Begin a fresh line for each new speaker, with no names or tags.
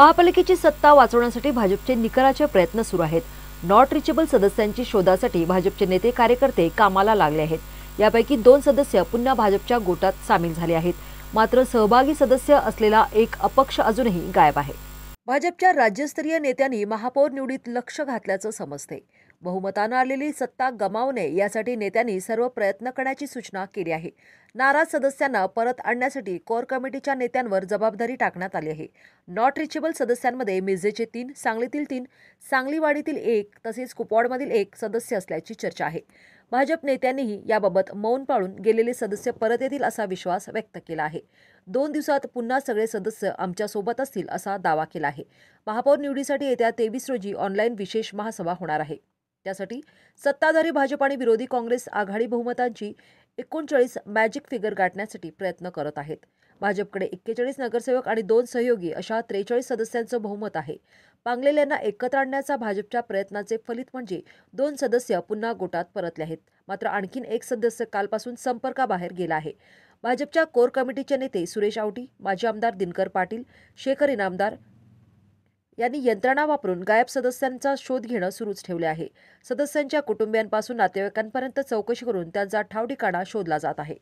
महापालिकेची सत्ता वाचवण्यासाठी भाजपचे निकराचे प्रयत्न सुरू आहेत नॉट रिचेबल सदस्यांची शोधासाठी भाजपचे नेते कार्यकर्ते कामाला लागले आहेत यापैकी दोन सदस्य पुन्हा भाजपच्या गोटात सामील झाले आहेत मात्र सहभागी सदस्य असलेला एक अपक्ष अजूनही गायब आहे भाजपच्या राज्यस्तरीय नेत्यांनी महापौर निवडीत लक्ष घातल्याचं समजते बहुमतानं आलेली सत्ता गमावणे यासाठी नेत्यांनी सर्व प्रयत्न करण्याची सूचना केली आहे नाराज सदस्यांना परत आणण्यासाठी कोर कमिटीच्या नेत्यांवर जबाबदारी टाकण्यात आली आहे नॉट रिचेबल सदस्यांमध्ये मिरजेचे तीन सांगलीतील तीन सांगलीवाडीतील एक तसेच कुपवाडमधील एक सदस्य असल्याची चर्चा आहे भाजप नेत्यांनीही याबाबत मौन पाळून गेलेले सदस्य परत येतील असा विश्वास व्यक्त केला आहे दोन दिवसात पुन्हा सगळे सदस्य आमच्या सोबत असतील असा दावा केला आहे महापौर निवडीसाठी येत्या तेवीस रोजी ऑनलाईन विशेष महासभा होणार आहे त्यासाठी सत्ताधारी भाजप आणि विरोधी काँग्रेस आघाडी बहुमतांची एकोणचाळीस मॅजिक फिगर गाठण्यासाठी प्रयत्न करत आहेत भाजपकडे एक्केचाळीस नगरसेवक आणि दोन सहयोगी अशा त्रेचाळीस सदस्यांचं बहुमत आहे पांगलेल्यांना एकत्र आणण्याचा भाजपच्या प्रयत्नाचे फलित म्हणजे दोन सदस्य पुन्हा गोटात परतले आहेत मात्र आणखीन एक सदस्य कालपासून संपर्काबाहेर गेला आहे भाजपच्या कोर कमिटीचे नेते सुरेश आवटी माजी आमदार दिनकर पाटील शेखर इनामदार यांनी यंत्रणा वापरून गायब सदस्यांचा शोध घेणं सुरूच ठेवले आहे सदस्यांच्या कुटुंबियांपासून नातेवाईकांपर्यंत चौकशी करून त्यांचा ठाव ठिकाणा शोधला जात आहे